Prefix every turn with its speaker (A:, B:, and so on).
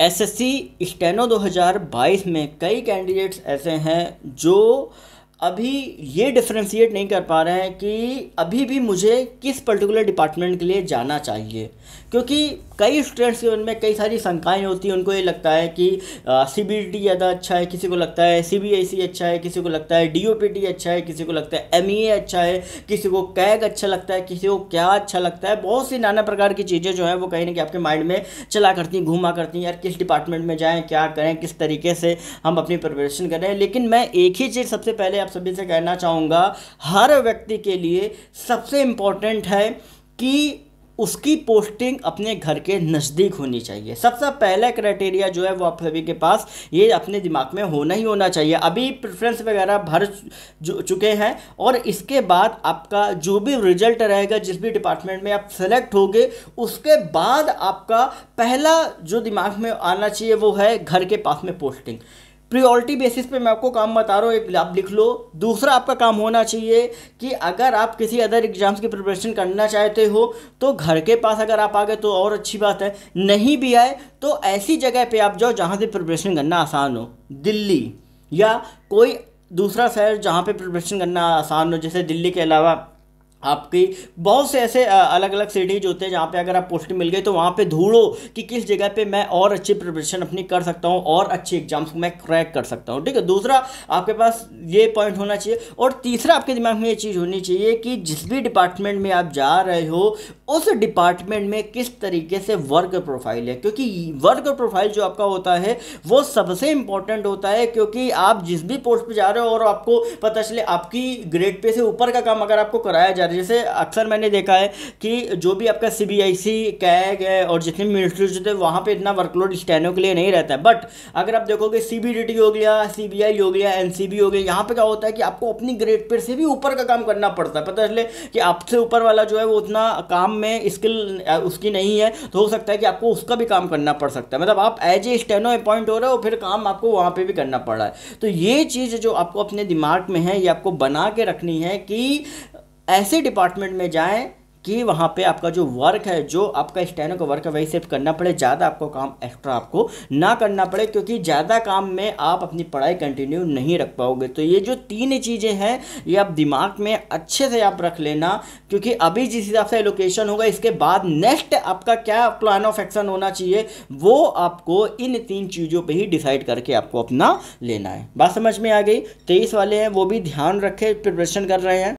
A: SSC steno 2022 में कई candidates ऐसे हैं जो अभी ये डिफ्रेंशिएट नहीं कर पा रहे हैं कि अभी भी मुझे किस पर्टिकुलर डिपार्टमेंट के लिए जाना चाहिए क्योंकि कई स्टूडेंट्स के उनमें कई सारी शंकाएँ होती हैं उनको ये लगता है कि सी बी टी ज़्यादा अच्छा है किसी को लगता है सी बी आई सी अच्छा है किसी को लगता है डी ओ पी टी अच्छा है किसी को लगता है एम ई ए अच्छा है किसी को कैग अच्छा लगता है किसी को क्या अच्छा लगता है बहुत सी नाना प्रकार की चीज़ें जो हैं वो कहीं ना कहीं आपके माइंड में चला करती हैं घूमा करती हैं यार किस डिपार्टमेंट में जाएँ क्या करें किस तरीके से हम अपनी प्रिपरेशन करें लेकिन मैं एक ही चीज़ सबसे पहले आप सभी से कहना चाहूँगा हर व्यक्ति के लिए सबसे इम्पोर्टेंट है कि उसकी पोस्टिंग अपने घर के नज़दीक होनी चाहिए सबसे पहला क्राइटेरिया जो है वो आप सभी के पास ये अपने दिमाग में होना ही होना चाहिए अभी प्रेफरेंस वगैरह भर चुके हैं और इसके बाद आपका जो भी रिजल्ट रहेगा जिस भी डिपार्टमेंट में आप सेलेक्ट होगे उसके बाद आपका पहला जो दिमाग में आना चाहिए वो है घर के पास में पोस्टिंग प्रियोरिटी बेसिस पे मैं आपको काम बता रहा हूँ एक आप लिख लो दूसरा आपका काम होना चाहिए कि अगर आप किसी अदर एग्ज़ाम्स की प्रिपरेशन करना चाहते हो तो घर के पास अगर आप आ गए तो और अच्छी बात है नहीं भी आए तो ऐसी जगह पे आप जाओ जहाँ से प्रिपरेशन करना आसान हो दिल्ली या कोई दूसरा शहर जहाँ पे प्रिपरेशन करना आसान हो जैसे दिल्ली के अलावा आपकी बहुत से ऐसे अलग अलग सिटीज होते हैं जहाँ पे अगर आप पोस्टिंग मिल गई तो वहाँ पे ढूंढो कि किस जगह पे मैं और अच्छी प्रिपरेशन अपनी कर सकता हूँ और अच्छे एग्जाम्स को मैं क्रैक कर सकता हूँ ठीक है दूसरा आपके पास ये पॉइंट होना चाहिए और तीसरा आपके दिमाग में ये चीज़ होनी चाहिए कि जिस भी डिपार्टमेंट में आप जा रहे हो उस डिपार्टमेंट में किस तरीके से वर्क प्रोफाइल है क्योंकि वर्क प्रोफाइल जो आपका होता है वो सबसे इंपॉर्टेंट होता है क्योंकि आप जिस भी पोस्ट पर जा रहे हो और आपको पता चले आपकी ग्रेड पे से ऊपर का काम अगर आपको कराया जा है जैसे अक्सर मैंने देखा है कि जो भी आपका C B I C CAG है और जितने भी मिनिस्ट्रीज हैं वहाँ पर इतना वर्कलोड स्टैंडों के लिए नहीं रहता है बट अगर आप देखोगे सी बी डी टी हो गया सी बी आई हो गया एन सी बी हो गया यहाँ पर क्या होता है कि आपको अपनी ग्रेड पर से भी ऊपर का काम करना पड़ता है पता चले कि आपसे ऊपर वाला जो है वो उतना काम में स्किल उसकी नहीं है तो हो सकता है कि आपको उसका भी काम करना पड़ सकता है मतलब आप एज ए स्टेनो अपॉइंट हो रहे हो फिर काम आपको वहाँ पर भी करना पड़ रहा है तो ये चीज़ जो आपको अपने दिमाग में है ये आपको बना के रखनी है कि ऐसे डिपार्टमेंट में जाएं कि वहाँ पे आपका जो वर्क है जो आपका स्टैंड का वर्क है वही सिर्फ करना पड़े ज़्यादा आपको काम एक्स्ट्रा आपको ना करना पड़े क्योंकि ज़्यादा काम में आप अपनी पढ़ाई कंटिन्यू नहीं रख पाओगे तो ये जो तीन चीज़ें हैं ये आप दिमाग में अच्छे से आप रख लेना क्योंकि अभी जिस हिसाब से एलोकेशन होगा इसके बाद नेक्स्ट आपका क्या प्लान ऑफ एक्शन होना चाहिए वो आपको इन तीन चीज़ों पर ही डिसाइड करके आपको अपना लेना है बात समझ में आ गई तेईस तो वाले हैं वो भी ध्यान रखें प्रिपरेशन कर रहे हैं